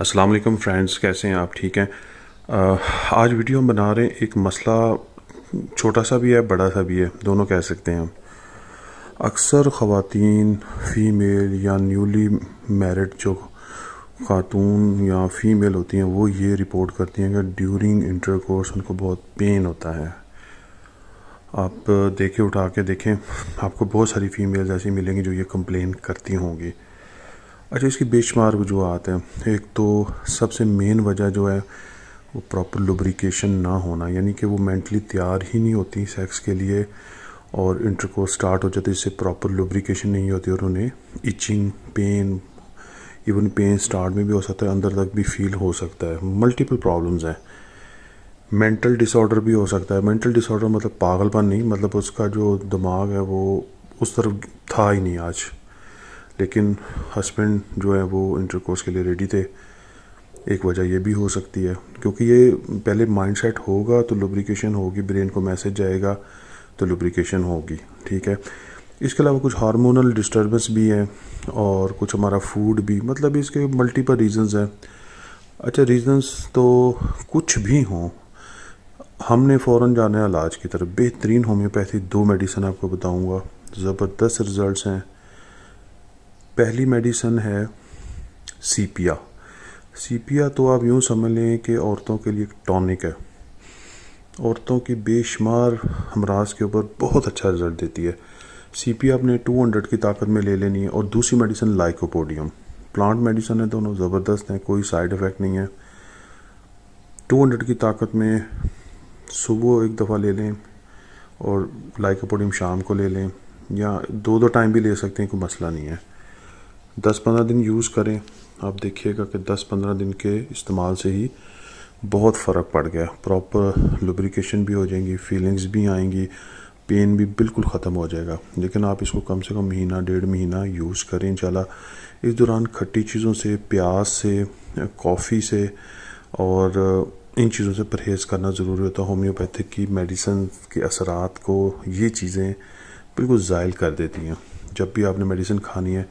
Aslam friends कैसे हैं आप ठीक हैं आज वीडियो हम बना रहे हैं एक मसला छोटा सा भी है बड़ा सा भी है दोनों कह सकते हैं हम अक्सर ख़वात फ़ीमेल या न्यूली मैरिड जो खातून या फ़ीमेल होती हैं वो ये रिपोर्ट करती हैं कि ड्यूरिंग इंटर कोर्स उनको बहुत पेन होता है आप देखें उठा के देखें आपको बहुत सारी फ़ीमेल्स ऐसी मिलेंगी जो ये कंप्लेन करती होंगी अच्छा इसकी बेशुमार वजूहत हैं एक तो सबसे मेन वजह जो है वो प्रॉपर लुब्रिकेशन ना होना यानी कि वो मेंटली तैयार ही नहीं होती सेक्स के लिए और इंटरकोर्स स्टार्ट हो जाते तो इससे प्रॉपर लुब्रिकेशन नहीं होती और उन्हें itching pain even pain start में भी हो सकता है अंदर तक भी फील हो सकता है मल्टीपल प्रॉब्लम्स हैं मेंटल डिसऑर्डर भी हो सकता है मेंटल डिसऑर्डर मतलब पागलपन नहीं मतलब उसका जो दिमाग है वो उस तरफ था ही नहीं आज लेकिन हस्बैंड जो है वो इंटरकोर्स के लिए रेडी थे एक वजह यह भी हो सकती है क्योंकि ये पहले माइंडसेट होगा तो लुब्रिकेशन होगी ब्रेन को मैसेज जाएगा तो लुब्रिकेशन होगी ठीक है इसके अलावा कुछ हार्मोनल डिस्टर्बेंस भी हैं और कुछ हमारा फूड भी मतलब इसके मल्टीपल रीजंस हैं अच्छा रीजंस तो कुछ भी हों हमने फ़ौर जाना है इलाज की तरफ बेहतरीन होम्योपैथी दो मेडिसिन आपको बताऊँगा ज़बरदस्त रिज़ल्ट हैं पहली मेडिसन है सीपिया सीपिया तो आप यूँ समझ लें कि औरतों के लिए टॉनिक है औरतों की बेशुमार हमराज के ऊपर बहुत अच्छा रिजल्ट देती है सीपिया आपने 200 की ताकत में ले लेनी है और दूसरी मेडिसिन लाइकोपोडियम प्लांट मेडिसिन है दोनों ज़बरदस्त हैं कोई साइड इफ़ेक्ट नहीं है 200 की ताकत में सुबह एक दफ़ा ले लें और लाइकोपोडियम शाम को ले लें या दो दो टाइम भी ले सकते हैं कोई मसला नहीं है दस पंद्रह दिन यूज़ करें आप देखिएगा कि दस पंद्रह दिन के इस्तेमाल से ही बहुत फ़र्क पड़ गया प्रॉपर लुब्रिकेशन भी हो जाएंगी फीलिंग्स भी आएंगी पेन भी बिल्कुल ख़त्म हो जाएगा लेकिन आप इसको कम से कम महीना डेढ़ महीना यूज़ करें इंशाल्लाह इस दौरान खट्टी चीज़ों से प्याज से कॉफ़ी से और इन चीज़ों से परहेज़ करना ज़रूरी होता है होम्योपैथिक की मेडिसन के असरात को ये चीज़ें बिल्कुल ज़ायल कर देती हैं जब भी आपने मेडिसिन खानी है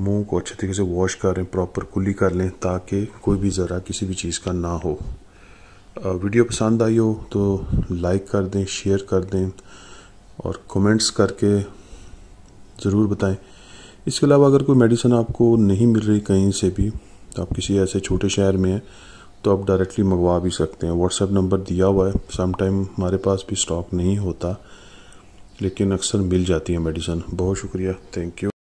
मुंह को अच्छे तरीके से वॉश करें प्रॉपर कुली कर लें ताकि कोई भी ज़रा किसी भी चीज़ का ना हो वीडियो पसंद आई हो तो लाइक कर दें शेयर कर दें और कमेंट्स करके ज़रूर बताएं इसके अलावा अगर कोई मेडिसिन आपको नहीं मिल रही कहीं से भी तो आप किसी ऐसे छोटे शहर में हैं तो आप डायरेक्टली मंगवा भी सकते हैं व्हाट्सएप नंबर दिया हुआ है समटाइम हमारे पास भी स्टॉक नहीं होता लेकिन अक्सर मिल जाती है मेडिसन बहुत शुक्रिया थैंक यू